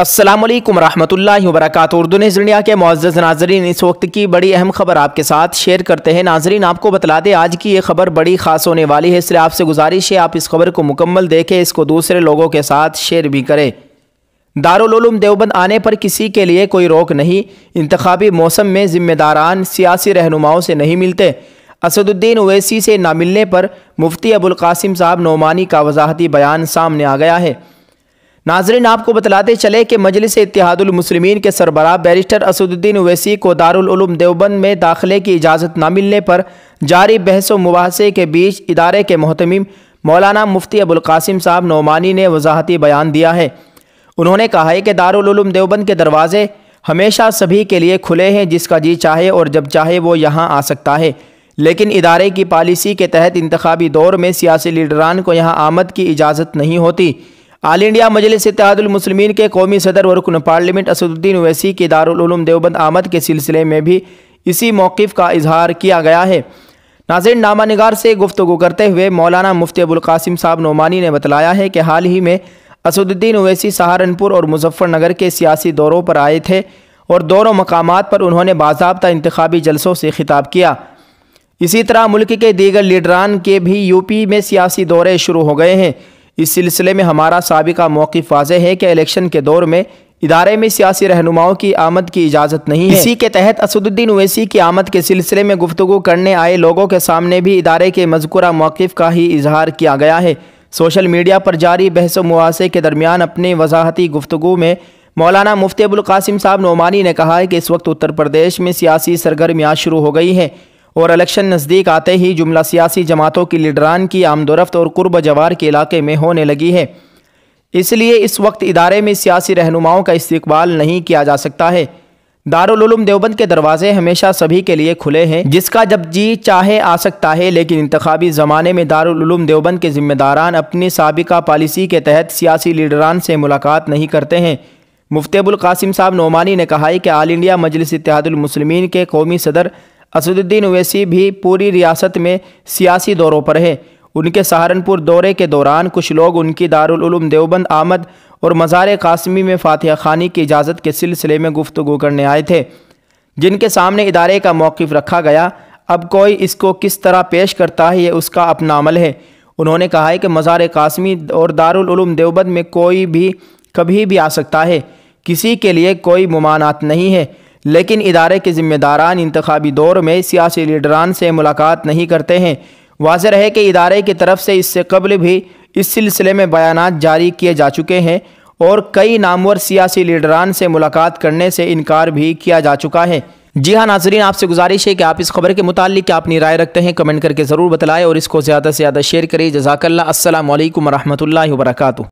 असलम वरहमल वरक उर्दू ने के मुआज़ नाजरीन इस वक्त की बड़ी अहम खबर आपके साथ शेयर करते हैं नाजरीन आपको बतला दें आज की ये खबर बड़ी खास होने वाली है इसलिए आपसे गुजारिश है आप इस खबर को मुकम्मल देखें इसको दूसरे लोगों के साथ शेयर भी करें दारुलूम देवबंद आने पर किसी के लिए कोई रोक नहीं इंतबी मौसम में ज़िम्मेदारान सियासी रहनुमाओं से नहीं मिलते असदुद्दीन ओवैसी से ना मिलने पर मुफ्ती अबुल कासिम साहब नोमानी का वजाहती बयान सामने आ गया है नाजरीन आपको बतलाते चले कि मजलिस इतिहादलमसलम के सरबराह बैरिस्टर असदुद्दीन अवैसी को दारुलूम देवबंद में दाखिले की इजाज़त न मिलने पर जारी बहस व मुबासे के बीच इदारे के महतमिम मौलाना मुफ्ती अबुलकासिम साहब नौमानी ने वजाहती बयान दिया है उन्होंने कहा है कि दारुलूम देवबंद के दरवाज़े हमेशा सभी के लिए खुले हैं जिसका जी चाहे और जब चाहे वो यहाँ आ सकता है लेकिन इदारे की पॉलिसी के तहत इंतबी दौर में सियासी लीडरान को यहाँ आमद की इजाज़त नहीं होती आल इंडिया मजलिस इतिहादुलमसलमिन के कौमी सदर व रुकन पार्लियामेंट असदुद्दीन वैसी के दारुलूम देवबंद आमद के सिलसिले में भी इसी मौक़ का इजहार किया गया है नाजिर नामा नगार से गुफ्तु करते हुए मौलाना मुफ्ती अबुलकासिम साहब नोमानी ने बतलाया है कि हाल ही में असदुद्दीन ओवैसी सहारनपुर और मुजफ्फरनगर के सियासी दौरों पर आए थे और दोनों मकाम पर उन्होंने बाबा इंतबी जलसों से खिताब किया इसी तरह मुल्क के दीगर लीडरान के भी यूपी में सियासी दौरे शुरू हो गए हैं इस सिलसिले में हमारा सबका मौक़ वाजह है कि इलेक्शन के दौर में इदारे में सियासी रहनुमाओं की आमद की इजाज़त नहीं है इसी के तहत असदुद्दीन ओवैसी की आमद के सिलसिले में गुफ्तु करने आए लोगों के सामने भी इदारे के मजकूरा मौक़ का ही इजहार किया गया है सोशल मीडिया पर जारी बहस मुआसे के दरमियान अपने वजाहती गुफ्तु में मौलाना मुफ्ती अबुलकासिम साहब नोमानी ने कहा है कि इस वक्त उत्तर प्रदेश में सियासी सरगर्मियाँ शुरू हो गई हैं और इलेक्शन नज़दीक आते ही जुमला सियासी जमातों की लीडरान की आमदोरफ्त और कुर्ब जवार के इलाके में होने लगी है इसलिए इस वक्त इदारे में सियासी रहनुमाओं का इस्तबाल नहीं किया जा सकता है दारुलूम देवबंद के दरवाजे हमेशा सभी के लिए खुले हैं जिसका जब जी चाहे आ सकता है लेकिन इंतबी ज़माने में दारुलूम देवबंद के ज़िम्मेदारान अपनी सबका पॉलिसी के तहत सियासी लीडरान से मुलाकात नहीं करते हैं मुफ्ती अबुल कासिम साहब नोमानी ने कहा है कि आल इंडिया मजलिस इतिहादुलमसलमिन के कौमी सदर असदुद्दीन ओवैसी भी पूरी रियासत में सियासी दौरों पर है उनके सहारनपुर दौरे के दौरान कुछ लोग उनकी दारुलूम देवबंद आमद और मज़ार कासमी में फातह खानी की इजाज़त के सिलसिले में गुफ्तु करने आए थे जिनके सामने इदारे का मौक़ रखा गया अब कोई इसको किस तरह पेश करता है ये उसका अपना अमल है उन्होंने कहा है कि मज़ार कासमी और दारुलूम देवबंद में कोई भी कभी भी आ सकता है किसी के लिए कोई ममानात नहीं है लेकिन इदारे के ज़िम्मेदारान इंतबी दौर में सियासी लीडरान से मुलाकात नहीं करते हैं वाज है कि इदारे की तरफ से इससे कबल भी इस सिलसिले में बयान जारी किए जा चुके हैं और कई नामवर सियासी लीडरान से मुलाकात करने से इनकार भी किया जा चुका है जी हाँ नाजरीन आपसे गुजारिश है कि आप इस खबर के मुतालिक क्या अपनी राय रखते हैं कमेंट करके ज़रूर बतलाएं और इसको ज़्यादा से ज़्यादा शेयर करें जजाकल्ला असल वरहमल वर्का